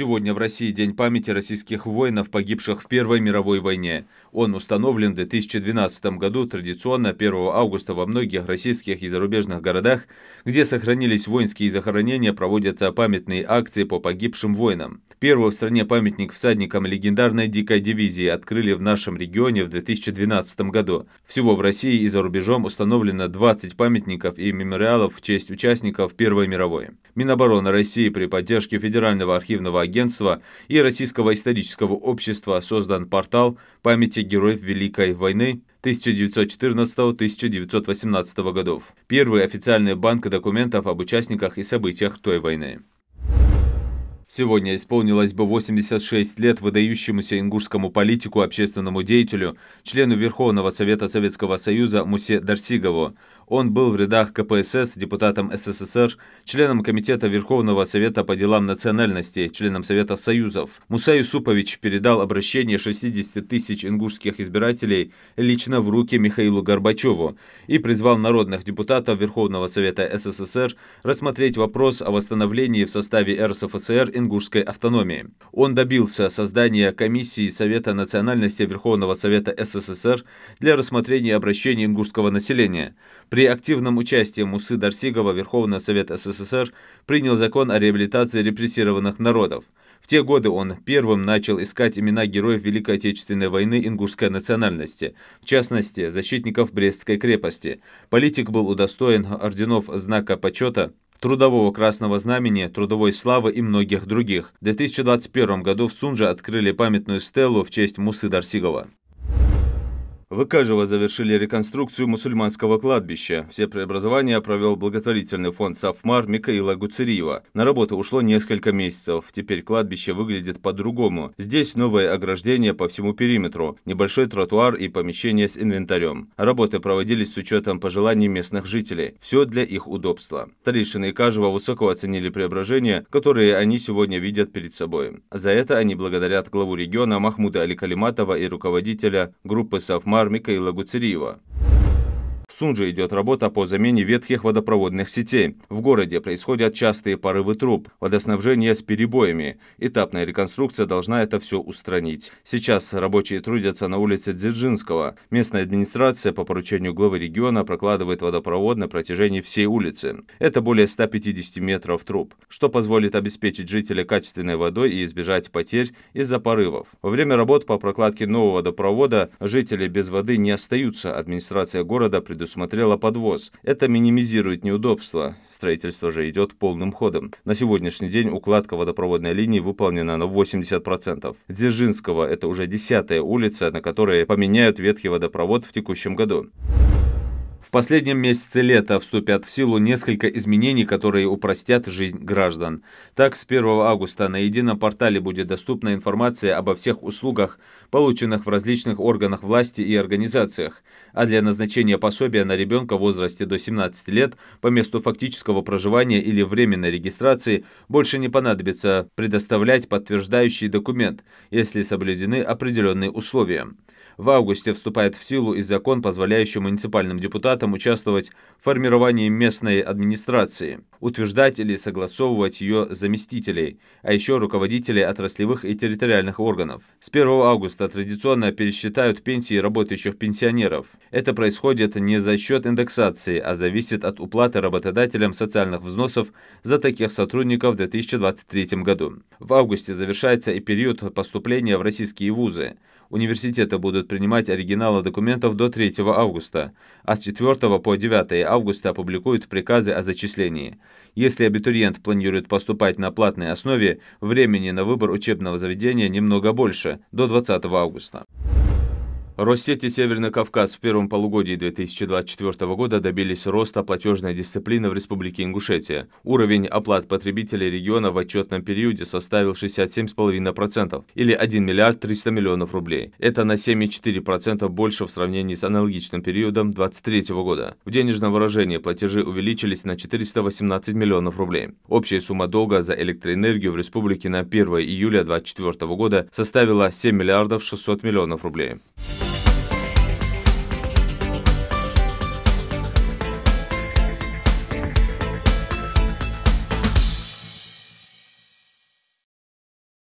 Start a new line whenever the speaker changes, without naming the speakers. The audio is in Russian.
Сегодня в России День памяти российских воинов, погибших в Первой мировой войне. Он установлен в 2012 году традиционно 1 августа во многих российских и зарубежных городах, где сохранились воинские захоронения, проводятся памятные акции по погибшим воинам. Первый в стране памятник всадникам легендарной дикой дивизии открыли в нашем регионе в 2012 году. Всего в России и за рубежом установлено 20 памятников и мемориалов в честь участников Первой мировой. Минобороны России при поддержке Федерального архивного агентства и Российского исторического общества создан портал памяти героев Великой войны 1914-1918 годов. Первый официальный банк документов об участниках и событиях той войны. Сегодня исполнилось бы 86 лет выдающемуся ингушскому политику, общественному деятелю, члену Верховного Совета Советского Союза Мусе Дарсигову. Он был в рядах КПСС, депутатом СССР, членом Комитета Верховного Совета по делам национальности, членом Совета Союзов. Муса Юсупович передал обращение 60 тысяч ингушских избирателей лично в руки Михаилу Горбачеву и призвал народных депутатов Верховного Совета СССР рассмотреть вопрос о восстановлении в составе РСФСР ингушской автономии. Он добился создания комиссии Совета национальности Верховного Совета СССР для рассмотрения обращений ингушского населения. При при активном участии Мусы Дарсигова Верховный Совет СССР принял закон о реабилитации репрессированных народов. В те годы он первым начал искать имена героев Великой Отечественной войны ингушской национальности, в частности, защитников Брестской крепости. Политик был удостоен орденов знака почета Трудового Красного Знамени, Трудовой Славы и многих других. В 2021 году в Сунже открыли памятную стелу в честь Мусы Дарсигова. Выкажево завершили реконструкцию мусульманского кладбища. Все преобразования провел благотворительный фонд «Сафмар» Микаила Гуцериева. На работу ушло несколько месяцев. Теперь кладбище выглядит по-другому. Здесь новое ограждение по всему периметру, небольшой тротуар и помещение с инвентарем. Работы проводились с учетом пожеланий местных жителей. Все для их удобства. и Кажева высоко оценили преображения, которые они сегодня видят перед собой. За это они благодарят главу региона Махмуда Аликалиматова и руководителя группы «Сафмар» Мар Михаила Гуцериева. В Сунже идет работа по замене ветхих водопроводных сетей. В городе происходят частые порывы труб, водоснабжение с перебоями. Этапная реконструкция должна это все устранить. Сейчас рабочие трудятся на улице Дзержинского. Местная администрация по поручению главы региона прокладывает водопровод на протяжении всей улицы. Это более 150 метров труб, что позволит обеспечить жителя качественной водой и избежать потерь из-за порывов. Во время работ по прокладке нового водопровода жители без воды не остаются. Администрация города предупреждает предусмотрела подвоз. Это минимизирует неудобства. Строительство же идет полным ходом. На сегодняшний день укладка водопроводной линии выполнена на 80%. Дзержинского – это уже десятая улица, на которой поменяют ветхий водопровод в текущем году. В последнем месяце лета вступят в силу несколько изменений, которые упростят жизнь граждан. Так, с 1 августа на едином портале будет доступна информация обо всех услугах, полученных в различных органах власти и организациях, а для назначения пособия на ребенка в возрасте до 17 лет по месту фактического проживания или временной регистрации больше не понадобится предоставлять подтверждающий документ, если соблюдены определенные условия. В августе вступает в силу и закон, позволяющий муниципальным депутатам участвовать в формировании местной администрации, утверждать или согласовывать ее заместителей, а еще руководителей отраслевых и территориальных органов. С 1 августа традиционно пересчитают пенсии работающих пенсионеров. Это происходит не за счет индексации, а зависит от уплаты работодателям социальных взносов за таких сотрудников в 2023 году. В августе завершается и период поступления в российские вузы. Университеты будут принимать оригиналы документов до 3 августа, а с 4 по 9 августа опубликуют приказы о зачислении. Если абитуриент планирует поступать на платной основе, времени на выбор учебного заведения немного больше, до 20 августа. Россети Северный Кавказ в первом полугодии 2024 года добились роста платежной дисциплины в Республике Ингушетия. Уровень оплат потребителей региона в отчетном периоде составил 67,5% или 1 миллиард 300 миллионов рублей. Это на 7,4% больше в сравнении с аналогичным периодом 2023 года. В денежном выражении платежи увеличились на 418 миллионов рублей. Общая сумма долга за электроэнергию в республике на 1 июля 2024 года составила 7 миллиардов 600 миллионов рублей.